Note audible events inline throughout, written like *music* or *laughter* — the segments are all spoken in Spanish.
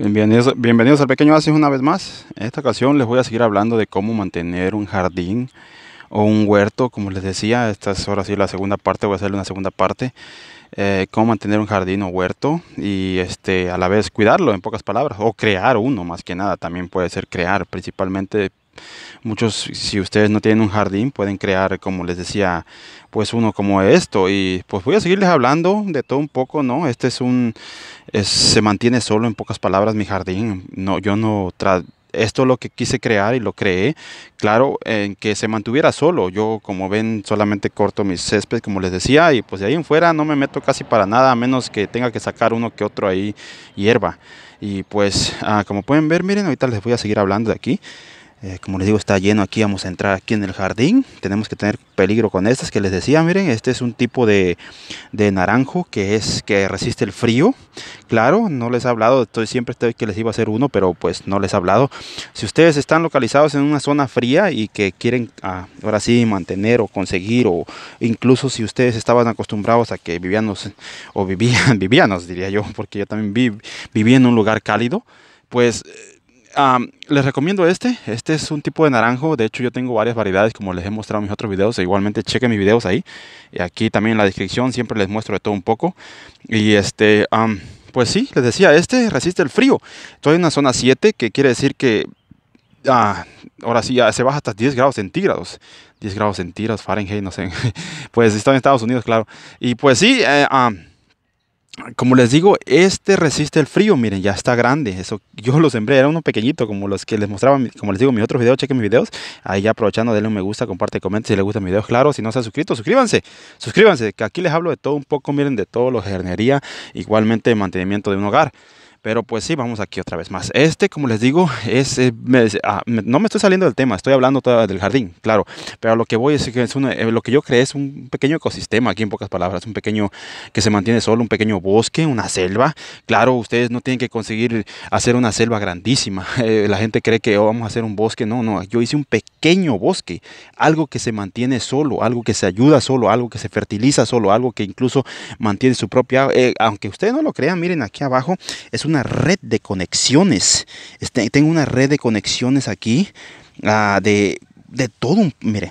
Bienvenidos, bienvenidos, al Pequeño Asis una vez más. En esta ocasión les voy a seguir hablando de cómo mantener un jardín o un huerto, como les decía, esta es ahora sí la segunda parte, voy a hacerle una segunda parte, eh, cómo mantener un jardín o huerto y este, a la vez cuidarlo, en pocas palabras, o crear uno más que nada, también puede ser crear, principalmente Muchos, si ustedes no tienen un jardín, pueden crear, como les decía, pues uno como esto. Y pues voy a seguirles hablando de todo un poco, ¿no? Este es un, se mantiene solo en pocas palabras mi jardín. No, yo no tra esto es lo que quise crear y lo creé. Claro, en que se mantuviera solo. Yo, como ven, solamente corto mis césped como les decía, y pues de ahí en fuera no me meto casi para nada, a menos que tenga que sacar uno que otro ahí hierba. Y pues, ah, como pueden ver, miren, ahorita les voy a seguir hablando de aquí. Eh, como les digo, está lleno aquí. Vamos a entrar aquí en el jardín. Tenemos que tener peligro con estas que les decía. Miren, este es un tipo de, naranjo que es que resiste el frío. Claro, no les he hablado. Estoy, siempre estoy que les iba a hacer uno, pero pues no les he hablado. Si ustedes están localizados en una zona fría y que quieren ah, ahora sí mantener o conseguir o incluso si ustedes estaban acostumbrados a que vivían. o vivían, *laughs* vivían, diría yo, porque yo también vivía viví en un lugar cálido, pues les recomiendo este. Este es un tipo de naranjo. De hecho, yo tengo varias variedades, como les he mostrado en mis otros videos. E igualmente, chequen mis videos ahí. Y aquí también en la descripción siempre les muestro de todo un poco. Y este, pues sí, les decía, este resiste el frío. Estoy en una zona 7, que quiere decir que ah, ahora sí, se baja hasta 10 grados centígrados. 10 grados centígrados, Fahrenheit, no sé. *laughs* Pues está en Estados Unidos, claro. Y pues sí, eh, como les digo, este resiste el frío, miren, ya está grande. Eso yo lo sembré, era uno pequeñito, como los que les mostraba, como les digo, mis otros videos, chequen mis videos. Ahí ya aprovechando, denle un me gusta, comparte, comenta. si les gustan mis videos, claro. Si no se han suscrito, suscríbanse, suscríbanse, que aquí les hablo de todo un poco, miren, de todo lo jardinería, igualmente mantenimiento de un hogar. Pero pues sí, vamos aquí otra vez más. Este, como les digo, es, eh, ah, no me estoy saliendo del tema, estoy hablando del jardín, claro. Pero lo que voy es que es eh, lo que yo creo es un pequeño ecosistema, aquí en pocas palabras, un pequeño que se mantiene solo, un pequeño bosque, una selva. Claro, ustedes no tienen que conseguir hacer una selva grandísima. *laughs* Eh, la gente cree que oh, vamos a hacer un bosque. No, no, yo hice un pequeño bosque, algo que se mantiene solo, algo que se ayuda solo, algo que se fertiliza solo, algo que incluso mantiene su propia, aunque ustedes no lo crean, miren aquí abajo, es una red de conexiones. Este, tengo una red de conexiones aquí ah, de, de todo un... Mire,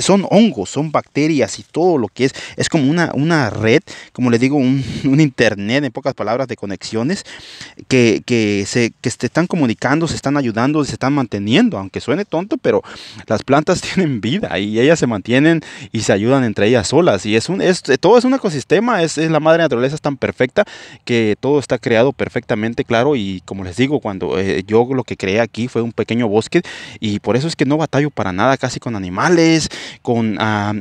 son hongos, son bacterias y todo lo que es. Es como una, red, como les digo, *laughs* un, internet en pocas palabras de conexiones que, que, se, están comunicando, se están ayudando, se están manteniendo. Aunque suene tonto, pero las plantas *laughs* tienen vida y ellas se mantienen y se ayudan entre ellas solas. Y es un, es, todo es un ecosistema, es, la madre naturaleza es tan perfecta que todo está creado perfectamente claro. Y como les digo, cuando eh, yo lo que creé aquí fue un pequeño bosque y por eso es que no batallo para nada casi con animales con ah,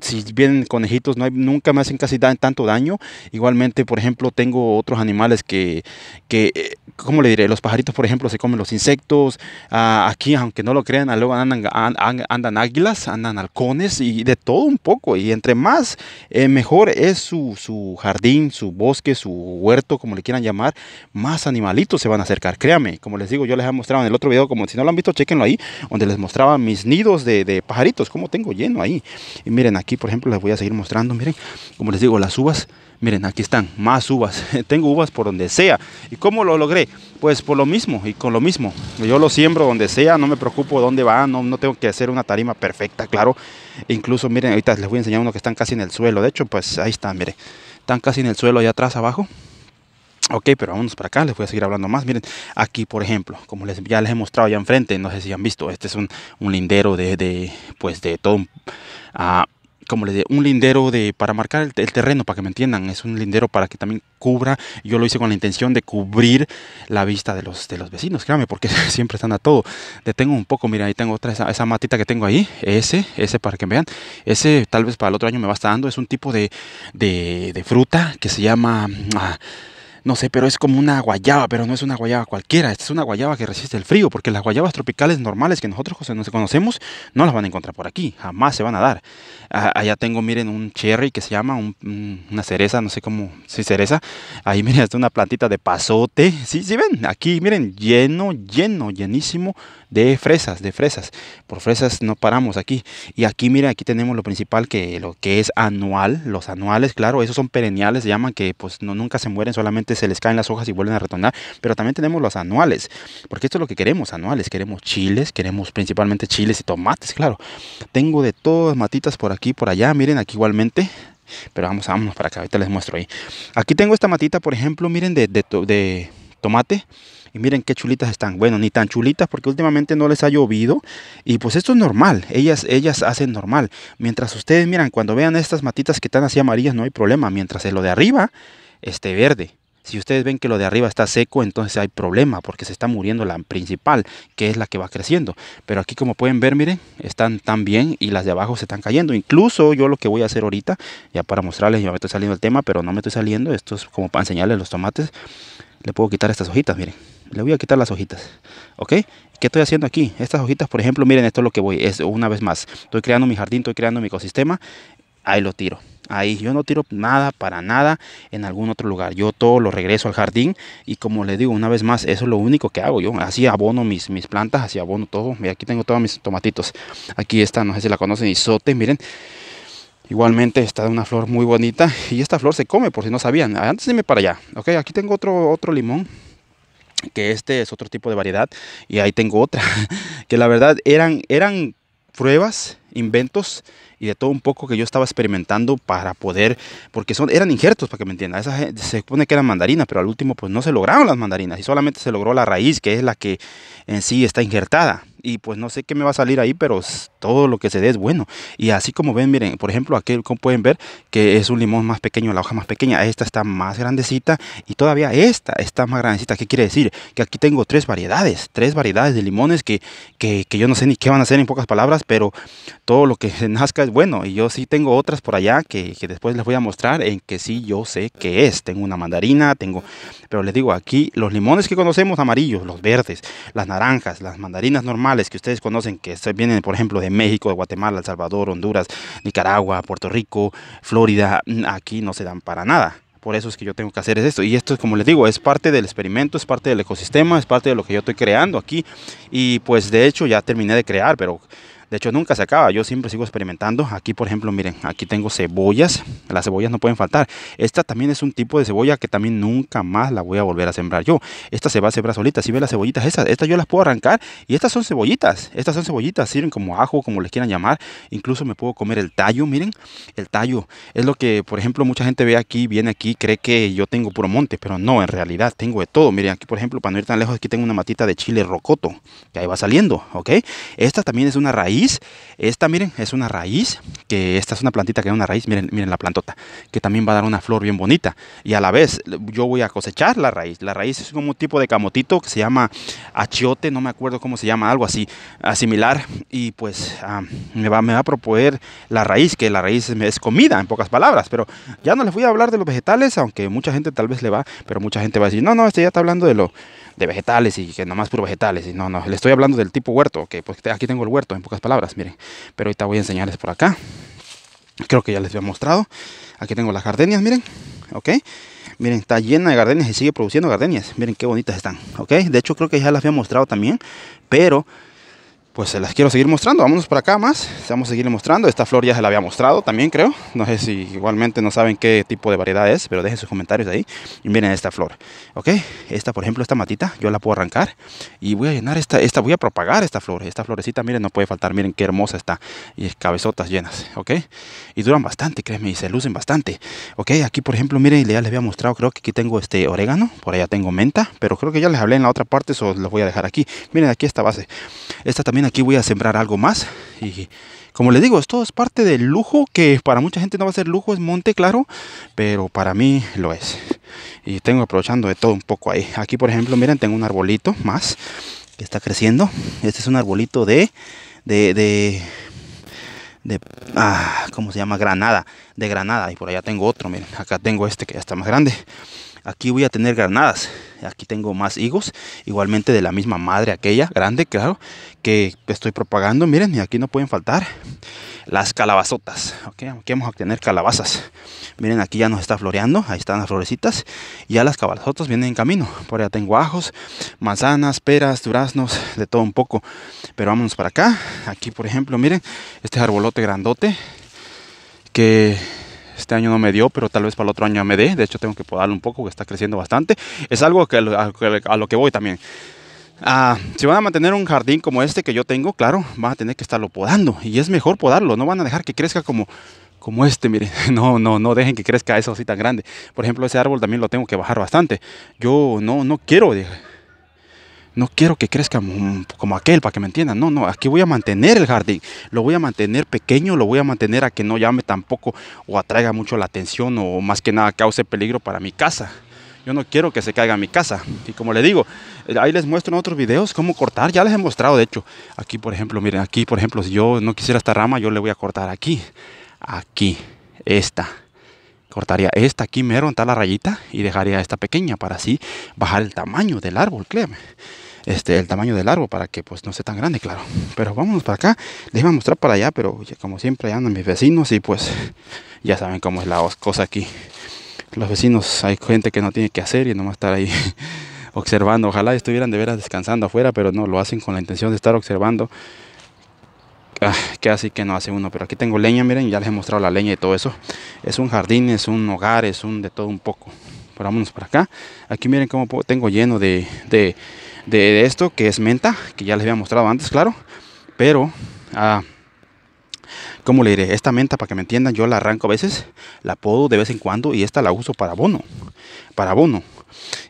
si vienen conejitos, nunca me hacen casi tanto daño. Igualmente, por ejemplo, tengo otros animales que, que eh, le diré? Los pajaritos, por ejemplo, se comen los insectos. Ah, aquí, aunque no lo crean, luego andan, águilas, andan halcones y de todo un poco. Y entre más, eh, mejor es su, jardín, su bosque, su huerto, como le quieran llamar, más animalitos se van a acercar. Créame, como les digo, yo les he mostrado en el otro video, como si no lo han visto, chequenlo ahí, donde les mostraba mis nidos de pajaritos como tengo lleno ahí. Y miren, aquí por ejemplo les voy a seguir mostrando, miren, como les digo, las uvas, miren, aquí están, más uvas. *laughs* tengo uvas por donde sea. ¿Y cómo lo logré? Pues por lo mismo y con lo mismo. Yo lo siembro donde sea, no me preocupo dónde va, no, no tengo que hacer una tarima perfecta, claro. E incluso, miren, ahorita les voy a enseñar uno que están casi en el suelo. De hecho, pues ahí están, miren, están casi en el suelo allá atrás abajo. Ok, pero vámonos para acá, les voy a seguir hablando más. Miren, aquí por ejemplo, como les, ya les he mostrado allá enfrente, no sé si han visto, este es un, un lindero de, pues de todo, ah, como les digo, un lindero de, para marcar el, terreno, para que me entiendan, es un lindero para que también cubra, yo lo hice con la intención de cubrir la vista de los, de los vecinos, créanme, porque *laughs* siempre están a todo. Detengo un poco, Miren, ahí tengo otra, esa, matita que tengo ahí, ese, ese para que vean, ese tal vez para el otro año me va a estar dando, es un tipo de, de, fruta que se llama... Ah, no sé, pero es como una guayaba, pero no es una guayaba cualquiera, esta es una guayaba que resiste el frío, porque las guayabas tropicales normales que nosotros conocemos no las van a encontrar por aquí, jamás se van a dar. Allá tengo, miren, un cherry que se llama, una cereza, no sé cómo, sí, cereza, ahí *laughs* miren, hasta una plantita de pasote, sí, sí ven, aquí miren, lleno, lleno, llenísimo de fresas, de fresas. Por fresas no paramos aquí. Y aquí, miren, aquí tenemos lo principal que lo que es anual, los anuales, claro, esos son perenniales, se llaman que pues no, nunca se mueren, solamente se les caen las hojas y vuelven a retornar. Pero también tenemos los anuales, porque esto es lo que queremos, anuales. Queremos chiles, queremos principalmente chiles y tomates, claro. Tengo de todas matitas por aquí, por allá, miren, aquí igualmente. Pero vamos, vámonos para acá, ahorita les muestro ahí. Aquí tengo esta matita, por ejemplo, miren, de, de tomate. Y miren qué chulitas están. Bueno, ni tan chulitas porque últimamente no les ha llovido. Y pues esto es normal. Ellas, ellas hacen normal. Mientras ustedes, miran, cuando vean estas matitas que están así amarillas, no hay problema. Mientras lo de arriba esté verde. Si ustedes ven que lo de arriba está seco, entonces hay problema porque se está muriendo la principal, que es la que va creciendo. Pero aquí como pueden ver, miren, están tan bien y las de abajo se están cayendo. Incluso yo lo que voy a hacer ahorita, ya para mostrarles, yo me estoy saliendo el tema, pero no me estoy saliendo. Esto es como para enseñarles los tomates le puedo quitar estas hojitas, miren. Le voy a quitar las hojitas, ¿ok? ¿Qué estoy haciendo aquí? Estas hojitas, por ejemplo, miren, esto es lo que voy, es una vez más. Estoy creando mi jardín, estoy creando mi ecosistema, ahí lo tiro. Ahí yo no tiro nada para nada en algún otro lugar. Yo todo lo regreso al jardín y como les digo una vez más, eso es lo único que hago. Yo así abono mis, mis plantas, así abono todo. Mira, aquí tengo todos mis tomatitos. Aquí está, no sé si la conocen, isote, miren. Igualmente está una flor muy bonita y esta flor se come por si no sabían. Antes dime para allá. Ok, aquí tengo otro, otro limón que este es otro tipo de variedad y ahí tengo otra *laughs* que la verdad eran eran pruebas, inventos y de todo un poco que yo estaba experimentando para poder, porque son, eran injertos, para que me entiendan, se supone que eran mandarinas, pero al último pues no se lograron las mandarinas y solamente se logró la raíz, que es la que en sí está injertada y pues no sé qué me va a salir ahí, pero todo lo que se dé es bueno. Y así como ven, miren, por ejemplo, aquí como pueden ver que es un limón más pequeño, la hoja más pequeña, esta está más grandecita y todavía esta está más grandecita. ¿Qué quiere decir? Que aquí tengo tres variedades, tres variedades de limones que, que, yo no sé ni qué van a hacer en pocas palabras, pero todo lo que se nazca es bueno. Y yo sí tengo otras por allá que, que después les voy a mostrar en que sí yo sé qué es. Tengo una mandarina, tengo, pero les digo, aquí los limones que conocemos amarillos, los verdes, las naranjas, las mandarinas normales, que ustedes conocen, que vienen, por ejemplo, de México, de Guatemala, El Salvador, Honduras, Nicaragua, Puerto Rico, Florida, mm, aquí no se dan para nada por eso es que yo tengo que hacer esto. Y esto, como les digo, es parte del experimento, es parte del ecosistema, es parte de lo que yo estoy creando aquí. Y pues de hecho ya terminé de crear, pero de hecho, nunca se acaba. Yo siempre sigo experimentando. Aquí, por ejemplo, miren, aquí tengo cebollas. Las cebollas no pueden faltar. Esta también es un tipo de cebolla que también nunca más la voy a volver a sembrar yo. Esta se va a sembrar solita. Si ven las cebollitas esas, estas yo las puedo arrancar. Y estas son cebollitas. Estas son cebollitas. Sirven como ajo, como les quieran llamar. Incluso me puedo comer el tallo. Miren, el tallo es lo que, por ejemplo, mucha gente ve aquí, viene aquí, cree que yo tengo puro monte. Pero no, en realidad tengo de todo. Miren, aquí, por ejemplo, para no ir tan lejos, aquí tengo una matita de chile rocoto que ahí va saliendo. Ok, esta también es una raíz esta miren, es una raíz, que esta es una plantita que es una raíz, miren, miren la plantota, que también va a dar una flor bien bonita. Y a la vez yo voy a cosechar la raíz. La raíz es como un tipo de camotito que se llama achiote, no me acuerdo cómo se llama, algo así, similar. Y pues ah, me, va, me va a proponer la raíz, que la raíz es comida, en pocas palabras. Pero ya no les voy a hablar de los vegetales, aunque mucha gente tal vez le va, pero mucha gente va a decir, no, no, este ya está hablando de lo de vegetales y que nomás puro vegetales. Y no, no, le estoy hablando del tipo huerto, que pues aquí tengo el huerto, en pocas palabras, miren. Pero ahorita voy a enseñarles por acá. Creo que ya les había mostrado. Aquí tengo las gardenias, miren. Ok. Miren, está llena de gardenias y sigue produciendo gardenias. Miren qué bonitas están. Ok. De hecho, creo que ya las había mostrado también. Pero pues se las quiero seguir mostrando. Vámonos para acá más. Vamos a seguir mostrando. Esta flor ya se la había mostrado también, creo. No sé si igualmente no saben qué tipo de variedad es, pero dejen sus comentarios ahí. Y miren esta flor. ¿Ok? Esta, por ejemplo, esta matita, yo la puedo arrancar. Y voy a llenar esta, esta voy a propagar esta flor. Esta florecita, miren, no puede faltar. Miren qué hermosa está. Y cabezotas llenas. ¿Ok? Y duran bastante, créeme, y se lucen bastante. ¿Ok? Aquí, por ejemplo, miren, ya les había mostrado, creo que aquí tengo este orégano. Por allá tengo menta. Pero creo que ya les hablé en la otra parte, eso los voy a dejar aquí. Miren aquí esta base. Esta también aquí voy a sembrar algo más. Y como les digo, esto es parte del lujo que para mucha gente no va a ser lujo, es monte claro, pero para mí lo es. Y tengo aprovechando de todo un poco ahí. Aquí por ejemplo, miren, tengo un arbolito más que está creciendo. Este es un arbolito de... de, de de ah, ¿cómo se llama? Granada, de Granada y por allá tengo otro, miren, acá tengo este que ya está más grande Aquí voy a tener granadas. Aquí tengo más higos. Igualmente de la misma madre aquella, grande, claro, que estoy propagando. Miren, y aquí no pueden faltar las calabazotas. ¿Ok? aquí vamos a tener calabazas. Miren, aquí ya nos está floreando. Ahí están las florecitas. Y ya las calabazotas vienen en camino. Por allá tengo ajos, manzanas, peras, duraznos, de todo un poco. Pero vámonos para acá. Aquí, por ejemplo, miren, este arbolote grandote que este año no me dio, pero tal vez para el otro año me dé. De hecho, tengo que podarlo un poco, porque está creciendo bastante. Es algo que, a, lo que voy también. Ah, si van a mantener un jardín como este que yo tengo, claro, van a tener que estarlo podando. Y es mejor podarlo, no van a dejar que crezca como, como este, miren. *laughs* No, no, no dejen que crezca eso así tan grande. Por ejemplo, ese árbol también lo tengo que bajar bastante. Yo no, no quiero no quiero que crezca mm, como aquel, para que me entiendan. No, no, aquí voy a mantener el jardín. Lo voy a mantener pequeño, lo voy a mantener a que no llame tampoco o atraiga mucho la atención o más que nada cause peligro para mi casa. Yo no quiero que se caiga mi casa. Y como le digo, eh, ahí les muestro en otros videos cómo cortar. Ya les he mostrado, de hecho. Aquí, por ejemplo, miren, aquí, por ejemplo, si yo no quisiera esta rama, yo le voy a cortar aquí. Aquí, esta cortaría esta aquí mero, tal la rayita y dejaría esta pequeña para así bajar el tamaño del árbol, créeme este, el tamaño del árbol para que pues no sea tan grande, claro. Pero vámonos para acá, les iba a mostrar para allá, pero como siempre andan mis vecinos y pues ya saben cómo es la cosa aquí. Los vecinos, hay gente que no tiene que hacer y no va a estar ahí *laughs* observando. Ojalá estuvieran de veras descansando afuera, pero no, lo hacen con la intención de estar observando. Ah, que así que no hace uno, pero aquí tengo leña, miren, ya les he mostrado la leña y todo eso. Es un jardín, es un hogar, es un de todo un poco. Pero vámonos para acá. Aquí miren cómo tengo lleno de de, esto, que es menta, que ya les había mostrado antes, claro. Pero, ah, ¿cómo le diré? Esta menta, para que me entiendan, yo la arranco a veces, la podo de vez en cuando y esta la uso para abono. Para abono.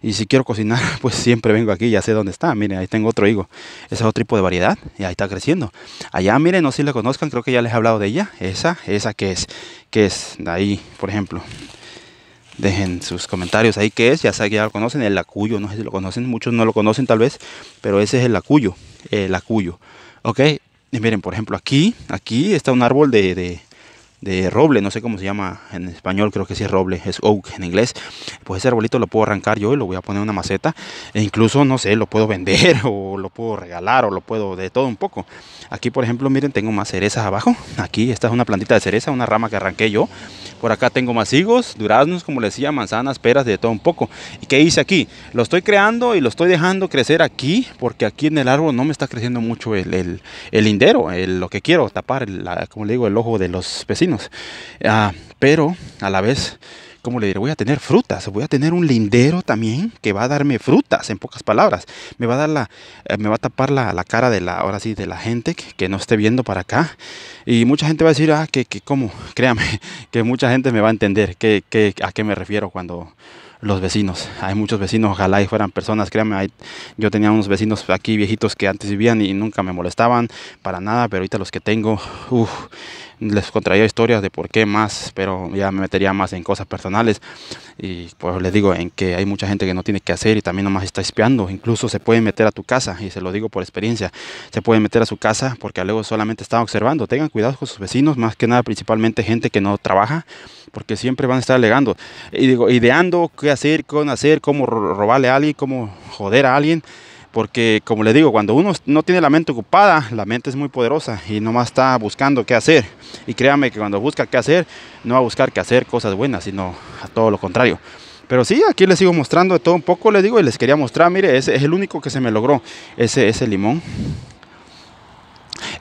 Y si quiero cocinar, *laughs* pues siempre vengo aquí, ya sé dónde está. Miren, ahí tengo otro higo. Ese es otro tipo de variedad y ahí está creciendo. Allá, miren, no sé si la conozcan, creo que ya les he hablado de ella. Esa, esa que es, que es, de ahí, por ejemplo dejen sus comentarios ahí que es, ya saben, que ya lo conocen, el lacuyo, no sé si lo conocen, muchos no lo conocen tal vez, pero ese es el lacuyo, el lacuyo, ok, y miren por ejemplo aquí, aquí está un árbol de de roble, no sé cómo se llama en español, creo que sí es roble, es oak en inglés. Pues ese arbolito lo puedo arrancar yo y lo voy a poner en una maceta. E incluso, no sé, lo puedo vender *laughs* o lo puedo regalar o lo puedo de todo un poco. Aquí, por ejemplo, miren, tengo más cerezas abajo. Aquí, esta es una plantita de cereza, una rama que arranqué yo. Por acá tengo más higos, duraznos, como les decía, manzanas, peras, de todo un poco. ¿Y qué hice aquí? Lo estoy creando y lo estoy dejando crecer aquí, porque aquí en el árbol no me está creciendo mucho el, el, lindero, lo que quiero tapar, como le digo, el ojo de los vecinos. Ah, pero a la vez, como le diré, voy a tener frutas, voy a tener un lindero también que va a darme frutas, en pocas palabras. Me va a dar la, eh, me va a tapar la, la, cara de la, ahora sí, de la gente que, no esté viendo para acá. Y mucha gente va a decir, ah, que, que cómo, *laughs* créame, que mucha gente me va a entender a qué me refiero cuando los vecinos. Hay muchos vecinos, ojalá y fueran personas, créame yo tenía unos vecinos aquí viejitos que antes vivían y nunca me molestaban para nada, pero ahorita los que tengo, uff, les contaría historias de por qué más, pero ya me metería más en cosas personales. Y pues les digo en que hay mucha gente que no tiene que hacer y también nomás está espiando. Incluso se pueden meter a tu casa, y se lo digo por experiencia, se pueden meter a su casa porque luego solamente están observando. Tengan cuidado con sus vecinos, más que nada principalmente gente que no trabaja, porque siempre van a estar alegando. Y digo, ideando qué hacer, cómo hacer, cómo robarle a alguien, cómo joder a alguien. Porque como les digo, cuando uno no tiene la mente ocupada, la mente es muy poderosa y nomás está buscando qué hacer. Y créame que cuando busca qué hacer, no va a buscar qué hacer cosas buenas, sino a todo lo contrario. Pero sí, aquí les sigo mostrando de todo un poco, les digo, y les quería mostrar, mire, ese es el único que se me logró, ese, ese limón.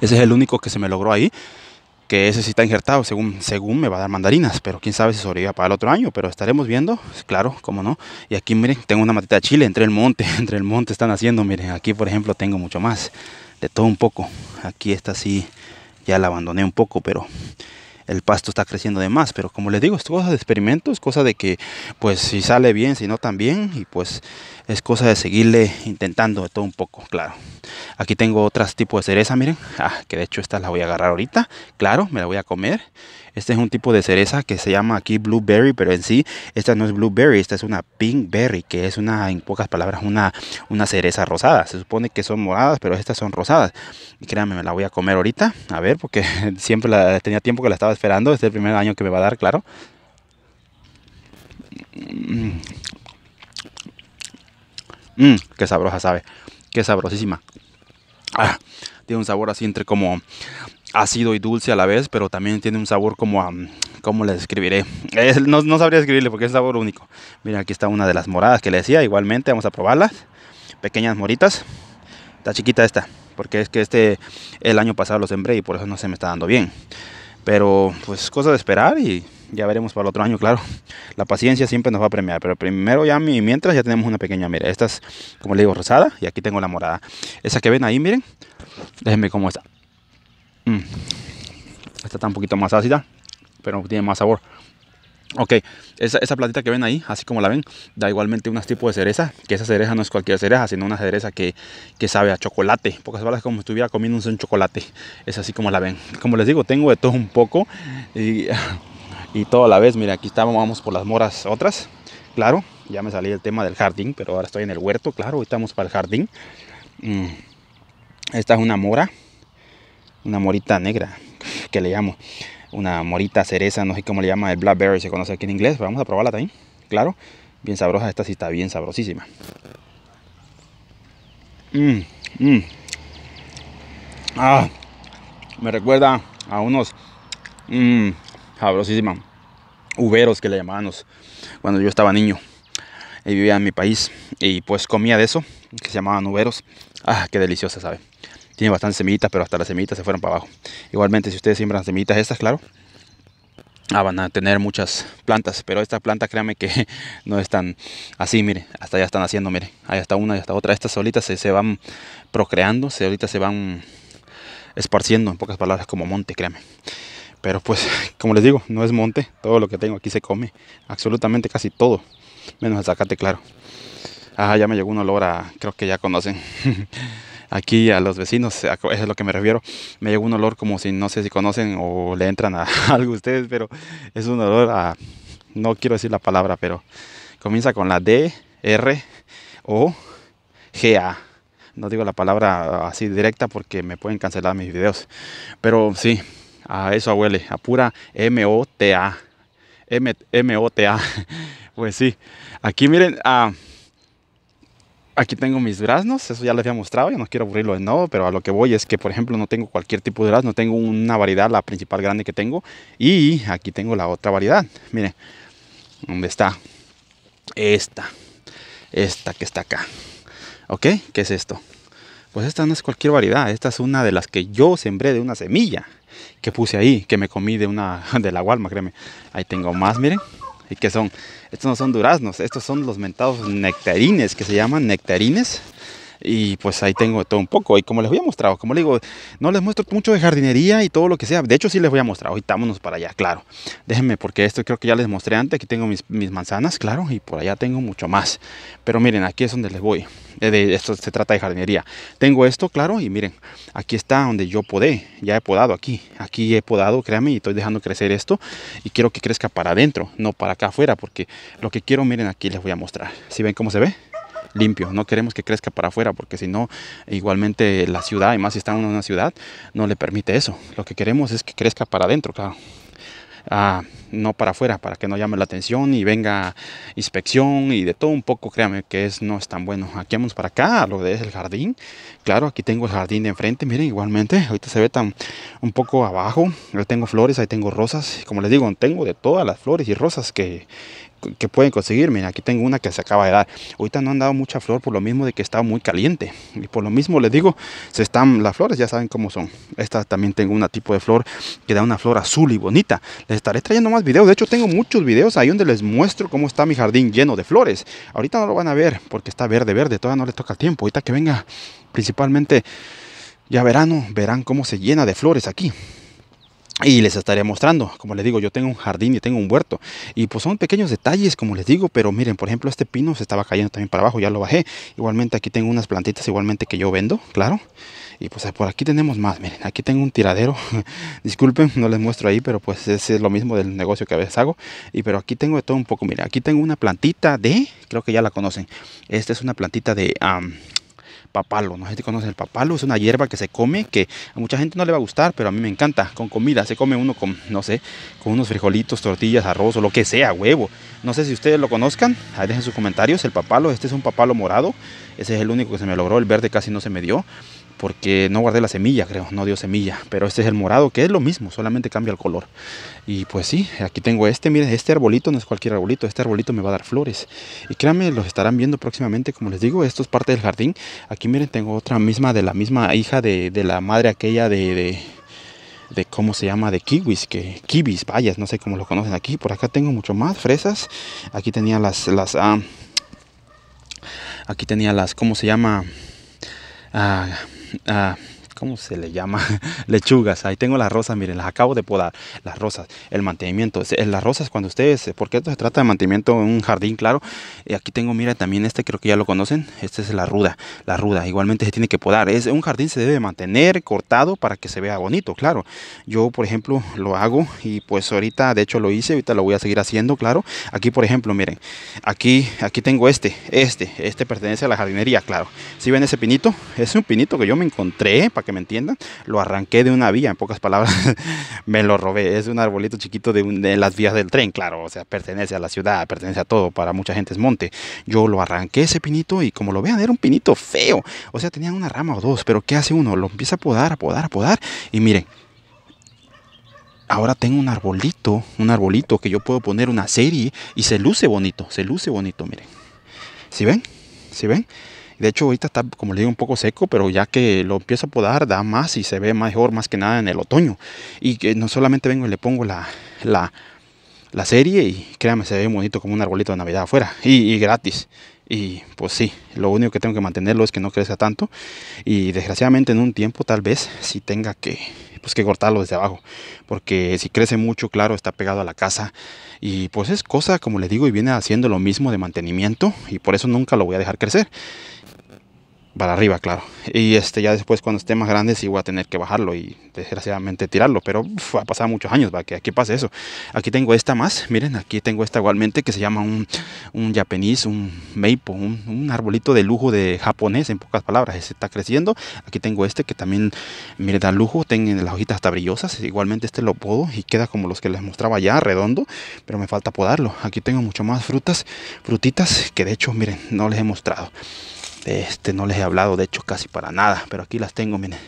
Ese es el único que se me logró ahí que ese sí está injertado, según, según me va a dar mandarinas, pero quién sabe si sobreviva para el otro año, pero estaremos viendo, pues, claro, como no. Y aquí miren, tengo una matita de chile entre el monte, *laughs* entre el monte están haciendo, miren, aquí por ejemplo tengo mucho más, de todo un poco. Aquí esta sí ya la abandoné un poco, pero el pasto está creciendo de más, pero como les digo, es cosa de experimentos, cosa de que pues si sale bien, si no también, y pues es cosa de seguirle intentando de todo un poco, claro. Aquí tengo otras tipos de cereza, miren. Ah, que de hecho esta la voy a agarrar ahorita. Claro, me la voy a comer. Este es un tipo de cereza que se llama aquí blueberry, pero en sí esta no es blueberry, esta es una pink berry, que es una, en pocas palabras, una, una cereza rosada. Se supone que son moradas, pero estas son rosadas. Y créanme, me la voy a comer ahorita. A ver, porque *laughs* siempre la, tenía tiempo que la estaba esperando. Este es el primer año que me va a dar, claro. Mmm, qué sabrosa sabe. Qué sabrosísima. Ah, tiene un sabor así entre como ácido y dulce a la vez, pero también tiene un sabor como a... ¿Cómo le describiré? no, sabría escribirle porque es sabor único. Mira aquí está una de las moradas que le decía. Igualmente, vamos a probarlas. Pequeñas moritas. Está chiquita esta, porque es que este el año pasado lo sembré y por eso no se me está dando bien. Pero pues cosa de esperar y ya veremos para el otro año, claro. La paciencia siempre nos va a premiar, pero primero ya, mientras ya tenemos una pequeña, mira, esta es, como le digo, rosada, y aquí tengo la morada. Esa que ven ahí, miren, déjenme cómo está. Mm. Esta está un poquito más ácida, pero tiene más sabor. Ok, esa, esa, platita que ven ahí, así como la ven, da igualmente unos tipos de cereza, que esa cereza no es cualquier cereza, sino una cereza que, que sabe a chocolate, Pocas es como estuviera comiendo un chocolate, es así como la ven. Como les digo, tengo de todo un poco y *laughs* y toda la vez. Mira, aquí estamos, vamos por las moras otras, claro. Ya me salí el tema del jardín, pero ahora estoy en el huerto, claro. Hoy estamos para el jardín. Mm, esta es una mora, una morita negra, que le llamo. Una morita cereza, no sé cómo le llama, el blackberry se conoce aquí en inglés, vamos a probarla también, claro. Bien sabrosa, esta sí está bien sabrosísima. Mm, mm. Ah, me recuerda a unos sabrosísima. Uberos que le llamábamos cuando yo estaba niño y vivía en mi país. Y pues comía de eso, que se llamaban uberos. Ah, qué deliciosa, ¿sabe? Tiene bastantes semillitas, pero hasta las semillitas se fueron para abajo. Igualmente, si ustedes siembran semillitas estas, claro, ah, van a tener muchas plantas. Pero esta planta, créanme que *laughs* no están así, mire. Hasta ya están haciendo, mire. Ahí está una, y hasta otra. Estas solitas se, van procreando, se, ahorita se van esparciendo, en pocas palabras, como monte, créanme. Pero pues, *laughs* como les digo, no es monte. Todo lo que tengo aquí se come. Absolutamente casi todo. Menos el zacate, claro. Ah, ya me llegó un olor a... Creo que ya conocen. *laughs* aquí a los vecinos, es lo que me refiero. Me llegó un olor como si no sé si conocen o le entran a *laughs* algo ustedes, pero es un olor a no quiero decir la palabra, pero comienza con la D, R o G A. No digo la palabra ah, así directa porque me pueden cancelar mis videos. Pero sí, a eso huele, a pura MOTA. a *laughs* Pues sí. Aquí miren, ah, aquí tengo mis duraznos. Eso ya les había mostrado. Ya no quiero aburrirlo de nuevo. Pero a lo que voy es que, por ejemplo, no tengo cualquier tipo de durazno. Tengo una variedad, la principal grande que tengo. Y aquí tengo la otra variedad. Miren, ¿dónde está? Esta. Esta que está acá. ¿Ok? ¿Qué es esto? Pues esta no es cualquier variedad. Esta es una de las que yo sembré de una semilla que puse ahí, que me comí de una *laughs* de la Walmart, créeme. Ahí tengo más, miren. ¿Y que son? Estos no son duraznos, estos son los mentados nectarines, que se llaman nectarines. Y pues ahí tengo todo un poco. Y como les voy a mostrar, como les digo, no les muestro mucho de jardinería y todo lo que sea. De hecho, sí les voy a mostrar. Ahorita vámonos para allá, claro. Déjenme, porque esto creo que ya les mostré antes. Aquí tengo mis, manzanas, claro. Y por allá tengo mucho más. Pero miren, aquí es donde les voy. Eh, de, esto se trata de jardinería. Tengo esto, claro. Y miren, aquí está donde yo podé. Ya he podado aquí. Aquí he podado, créanme. Y estoy dejando crecer esto. Y quiero que crezca para adentro, no para acá afuera. Porque lo que quiero, miren, aquí les voy a mostrar. si ven cómo se ve? limpio. No queremos que crezca para afuera porque si no, igualmente la ciudad, y más si está en una ciudad, no le permite eso. Lo que queremos es que crezca para adentro, claro. Ah, no para afuera, para que no llame la atención y venga inspección y de todo un poco, créame que es, no es tan bueno. Aquí vamos para acá, lo de es el jardín. Claro, aquí tengo el jardín de enfrente, miren, igualmente, ahorita se ve tan un poco abajo. Yo tengo flores, ahí tengo rosas. Como les digo, tengo de todas las flores y rosas que, que pueden conseguir. aquí tengo una que se acaba de dar. Ahorita no han dado mucha flor por lo mismo de que está muy caliente. Y por lo mismo les digo, se están las flores, ya saben cómo son. Esta también tengo una tipo de flor que da una flor azul y bonita. Les estaré trayendo más videos. De hecho, tengo muchos videos ahí donde les muestro cómo está mi jardín lleno de flores. Ahorita no lo van a ver porque está verde, verde. Todavía no le toca el tiempo. Ahorita que venga principalmente ya verano, verán cómo se llena de flores aquí y les estaré mostrando. Como les digo, yo tengo un jardín y tengo un huerto. Y pues son pequeños detalles, como les digo, pero miren, por ejemplo, este pino se estaba cayendo también para abajo, ya lo bajé. Igualmente aquí tengo unas plantitas igualmente que yo vendo, claro. Y pues por aquí tenemos más, miren, aquí tengo un tiradero. *laughs* Disculpen, no les muestro ahí, pero pues es lo mismo del negocio que a veces hago. Y pero aquí tengo de todo un poco, miren, aquí tengo una plantita de, creo que ya la conocen. Esta es una plantita de papalo. No sé si conocen el papalo, es una hierba que se come, que a mucha gente no le va a gustar, pero a mí me encanta. Con comida, se come uno con, no sé, con unos frijolitos, tortillas, arroz o lo que sea, huevo. No sé si ustedes lo conozcan, ahí dejen sus comentarios. El papalo, este es un papalo morado, ese es el único que se me logró, el verde casi no se me dio porque no guardé la semilla, creo, no dio semilla, pero este es el morado, que es lo mismo, solamente cambia el color. Y pues sí, aquí tengo este, miren, este arbolito no es cualquier arbolito, este arbolito me va a dar flores. Y créanme, los estarán viendo próximamente, como les digo, esto es parte del jardín. Aquí miren, tengo otra misma, de la misma hija de, la madre aquella de, de cómo se llama de kiwis, que kiwis, vayas, no sé cómo lo conocen aquí. Por acá tengo mucho más fresas. Aquí tenía las las ah, aquí tenía las cómo se llama ah, uh, ¿cómo se le llama? *laughs* Lechugas. Ahí tengo las rosas, miren, las acabo de podar. Las rosas, el mantenimiento. Las rosas cuando ustedes, porque esto se trata de mantenimiento en un jardín, claro. Y eh, aquí tengo, mira, también este creo que ya lo conocen. Este es la ruda, la ruda. Igualmente se tiene que podar. Es, un jardín se debe mantener cortado para que se vea bonito, claro. Yo, por ejemplo, lo hago y pues ahorita, de hecho lo hice, ahorita lo voy a seguir haciendo, claro. Aquí, por ejemplo, miren, aquí, aquí tengo este, este, este pertenece a la jardinería, claro. Si ven ese pinito, es un pinito que yo me encontré para que me entiendan, lo arranqué de una vía, en pocas palabras, *laughs* me lo robé. Es un arbolito chiquito de, las vías del tren, claro, o sea, pertenece a la ciudad, pertenece a todo, para mucha gente es monte. Yo lo arranqué ese pinito y como lo vean, era un pinito feo, o sea, tenía una rama o dos, pero ¿qué hace uno? Lo empieza a podar, a podar, a podar, y miren, ahora tengo un arbolito, un arbolito que yo puedo poner una serie y se luce bonito, se luce bonito, miren. ¿Sí ven? ¿Sí ven? De hecho, ahorita está, como le digo, un poco seco, pero ya que lo empiezo a podar, da más y se ve mejor más que nada en el otoño. Y que no solamente vengo y le pongo la, la, serie y créame, se ve bonito como un arbolito de Navidad afuera y, gratis. Y pues sí, lo único que tengo que mantenerlo es que no crezca tanto y desgraciadamente en un tiempo tal vez si tenga que pues que cortarlo desde abajo, porque si crece mucho, claro, está pegado a la casa y pues es cosa, como le digo, y viene haciendo lo mismo de mantenimiento y por eso nunca lo voy a dejar crecer para arriba, claro. Y este, ya después cuando esté más grande sí voy a tener que bajarlo y desgraciadamente tirarlo, pero ha pasado muchos años para que aquí pase eso. Aquí tengo esta más, miren, aquí tengo esta igualmente que se llama un, un japonés, un maple, un, un, arbolito de lujo de japonés, en pocas palabras, ese está creciendo. Aquí tengo este que también, miren, da lujo, Tiene las hojitas hasta brillosas, igualmente este lo podo y queda como los que les mostraba ya, redondo, pero me falta podarlo. Aquí tengo mucho más frutas, frutitas que de hecho, miren, no les he mostrado. Este, no les he hablado, de hecho, casi para nada. Pero aquí las tengo, miren.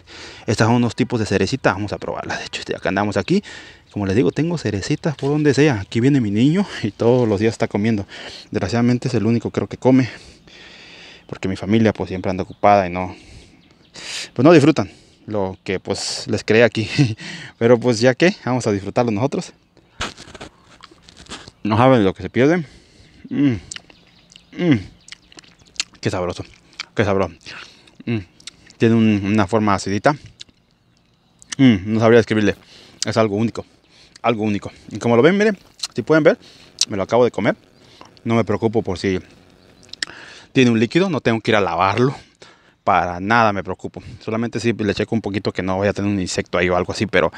Estas son unos tipos de cerecitas. Vamos a probarlas. De hecho, este, acá andamos aquí. Como les digo, tengo cerecitas por donde sea. Aquí viene mi niño y todos los días está comiendo. Desgraciadamente es el único creo que come. Porque mi familia pues siempre anda ocupada y no... Pues no disfrutan lo que pues les creé aquí. *laughs* Pero pues ya que, vamos a disfrutarlo nosotros. No saben lo que se pierde Mmm mm, Qué sabroso qué sabrón. Mm, tiene una forma acidita. Mm, no sabría describirle. Es algo único. Algo único. Y como lo ven, miren, si pueden ver, me lo acabo de comer. No me preocupo por si tiene un líquido, no tengo que ir a lavarlo. Para nada me preocupo. Solamente si le checo un poquito que no vaya a tener un insecto ahí o algo así, pero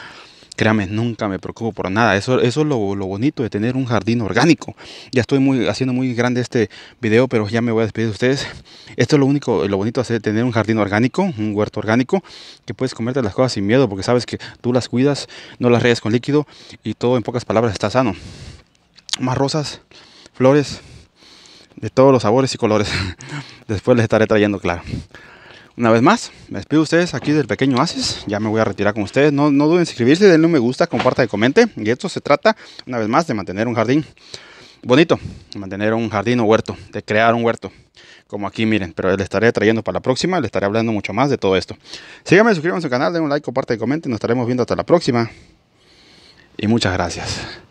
créame, nunca me preocupo por nada. Eso, eso es lo, bonito de tener un jardín orgánico. Ya estoy muy, haciendo muy grande este video, pero ya me voy a despedir de ustedes. Esto es lo único, lo bonito de tener un jardín orgánico, un huerto orgánico, que puedes comerte las cosas sin miedo, porque sabes que tú las cuidas, no las riegas con líquido y todo en pocas palabras está sano. Más rosas, flores, de todos los sabores y colores. *laughs* Después les estaré trayendo, claro. Una vez más, me despido ustedes aquí del pequeño Asis. Ya me voy a retirar con ustedes. No, no duden en suscribirse, denle un me gusta, comparta y comente. Y esto se trata, una vez más, de mantener un jardín bonito, de mantener un jardín o huerto, de crear un huerto. Como aquí, miren, pero les estaré trayendo para la próxima, les estaré hablando mucho más de todo esto. Síganme, suscríbanse al canal, den un like, compartan y comenten. Nos estaremos viendo hasta la próxima. Y muchas gracias.